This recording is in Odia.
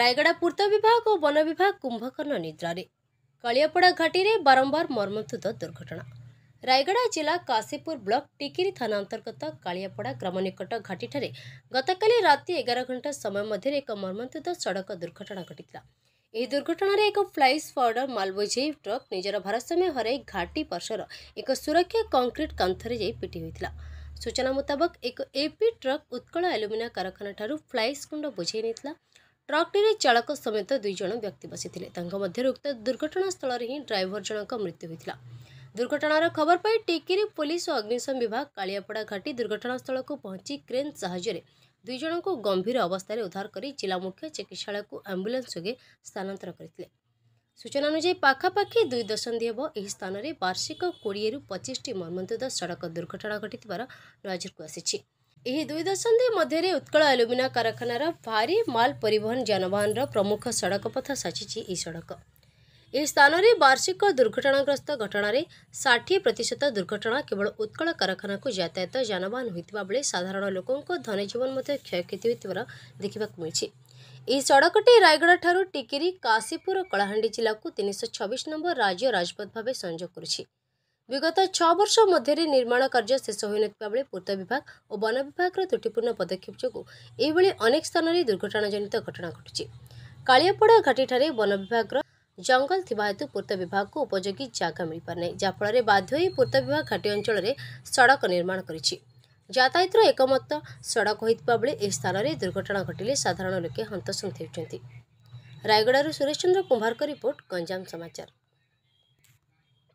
ରାୟଗଡ଼ା ପୂର୍ତ୍ତ ବିଭାଗ ଓ ବନ ବିଭାଗ କୁମ୍ଭକର୍ଣ୍ଣ ନିଦ୍ରାରେ କାଳିଆପଡ଼ା ଘାଟିରେ ବାରମ୍ବାର ମର୍ମନ୍ତୁଦ ଦୁର୍ଘଟଣା ରାୟଗଡ଼ା ଜିଲ୍ଲା କାଶୀପୁର ବ୍ଲକ ଟିକିରି ଥାନା ଅନ୍ତର୍ଗତ କାଳିଆପଡ଼ା ଗ୍ରାମ ନିକଟ ଘାଟିଠାରେ ଗତକାଲି ରାତି ଏଗାର ଘଣ୍ଟା ସମୟ ମଧ୍ୟରେ ଏକ ମର୍ମନ୍ତୁଦ ସଡ଼କ ଦୁର୍ଘଟଣା ଘଟିଥିଲା ଏହି ଦୁର୍ଘଟଣାରେ ଏକ ଫ୍ଲାଇସ୍ ପାଉଡର ମାଲବୋଝେଇ ଟ୍ରକ୍ ନିଜର ଭାରସାମ୍ୟ ହରାଇ ଘାଟି ପାର୍ଶ୍ୱର ଏକ ସୁରକ୍ଷା କଂକ୍ରିଟ୍ କାନ୍ଥରେ ଯାଇ ପିଟି ହୋଇଥିଲା ସୂଚନା ମୁତାବକ ଏକ ଏପି ଟ୍ରକ୍ ଉତ୍କଳ ଆଲୁମିନିୟମ କାରଖାନାଠାରୁ ଫ୍ଲାଇସ୍ ଗୁଣ୍ଡ ବୋଝେଇ ନେଇଥିଲା ଟ୍ରକ୍ଟିରେ ଚାଳକ ସମେତ ଦୁଇ ଜଣ ବ୍ୟକ୍ତି ବସିଥିଲେ ତାଙ୍କ ମଧ୍ୟରୁ ଉକ୍ତ ଦୁର୍ଘଟଣାସ୍ଥଳରେ ହିଁ ଡ୍ରାଇଭର ଜଣଙ୍କ ମୃତ୍ୟୁ ହୋଇଥିଲା ଦୁର୍ଘଟଣାର ଖବର ପାଇ ଟିକିରି ପୁଲିସ୍ ଓ ଅଗ୍ନିଶମ ବିଭାଗ କାଳିଆପଡ଼ା ଘାଟି ଦୁର୍ଘଟଣାସ୍ଥଳକୁ ପହଞ୍ଚି କ୍ରେନ୍ ସାହାଯ୍ୟରେ ଦୁଇ ଜଣଙ୍କୁ ଗମ୍ଭୀର ଅବସ୍ଥାରେ ଉଦ୍ଧାର କରି ଜିଲ୍ଲା ମୁଖ୍ୟ ଚିକିତ୍ସାଳୟକୁ ଆମ୍ବୁଲାନ୍ସ ଯୋଗେ ସ୍ଥାନାନ୍ତର କରିଥିଲେ ସୂଚନା ଅନୁଯାୟୀ ପାଖାପାଖି ଦୁଇ ଦଶନ୍ଧି ହେବ ଏହି ସ୍ଥାନରେ ବାର୍ଷିକ କୋଡ଼ିଏରୁ ପଚିଶଟି ମର୍ମନ୍ତୁଦ ସଡ଼କ ଦୁର୍ଘଟଣା ଘଟିଥିବାର ନଜରକୁ ଆସିଛି ଏହି ଦୁଇ ଦଶନ୍ଧି ମଧ୍ୟରେ ଉତ୍କଳ ଆଲୁମିନା କାରଖାନାର ଭାରି ମାଲ ପରିବହନ ଯାନବାହନର ପ୍ରମୁଖ ସଡ଼କ ପଥ ସାଜିଛି ଏହି ସଡ଼କ ଏହି ସ୍ଥାନରେ ବାର୍ଷିକ ଦୁର୍ଘଟଣାଗ୍ରସ୍ତ ଘଟଣାରେ ଷାଠିଏ ପ୍ରତିଶତ ଦୁର୍ଘଟଣା କେବଳ ଉତ୍କଳ କାରଖାନାକୁ ଯାତାୟାତ ଯାନବାହନ ହୋଇଥିବା ବେଳେ ସାଧାରଣ ଲୋକଙ୍କ ଧନଜୀବନ ମଧ୍ୟ କ୍ଷୟକ୍ଷତି ହୋଇଥିବାର ଦେଖିବାକୁ ମିଳିଛି ଏହି ସଡ଼କଟି ରାୟଗଡ଼ାଠାରୁ ଟିକିରି କାଶୀପୁର କଳାହାଣ୍ଡି ଜିଲ୍ଲାକୁ ତିନିଶହ ଛବିଶ ନମ୍ବର ରାଜ୍ୟ ରାଜପଥ ଭାବେ ସଂଯୋଗ କରୁଛି ବିଗତ ଛଅ ବର୍ଷ ମଧ୍ୟରେ ନିର୍ମାଣ କାର୍ଯ୍ୟ ଶେଷ ହୋଇନଥିବା ବେଳେ ପୂର୍ତ୍ତ ବିଭାଗ ଓ ବନ ବିଭାଗର ତ୍ରୁଟିପୂର୍ଣ୍ଣ ପଦକ୍ଷେପ ଯୋଗୁଁ ଏହିଭଳି ଅନେକ ସ୍ଥାନରେ ଦୁର୍ଘଟଣାଜନିତ ଘଟଣା ଘଟୁଛି କାଳିଆପଡ଼ା ଘାଟିଠାରେ ବନ ବିଭାଗର ଜଙ୍ଗଲ ଥିବା ହେତୁ ପୂର୍ତ୍ତ ବିଭାଗକୁ ଉପଯୋଗୀ ଜାଗା ମିଳିପାରିନାହିଁ ଯାହାଫଳରେ ବାଧ୍ୟ ହୋଇ ପୂର୍ତ୍ତ ବିଭାଗ ଘାଟି ଅଞ୍ଚଳରେ ସଡ଼କ ନିର୍ମାଣ କରିଛି ଯାତାୟତର ଏକମତ ସଡ଼କ ହୋଇଥିବା ବେଳେ ଏହି ସ୍ଥାନରେ ଦୁର୍ଘଟଣା ଘଟିଲେ ସାଧାରଣ ଲୋକେ ହନ୍ତସନ୍ତ ହେଉଛନ୍ତି ରାୟଗଡ଼ାରୁ ସୁରେଶ ଚନ୍ଦ୍ର କୁମ୍ଭାରଙ୍କ ରିପୋର୍ଟ ଗଞ୍ଜାମ ସମାଚାର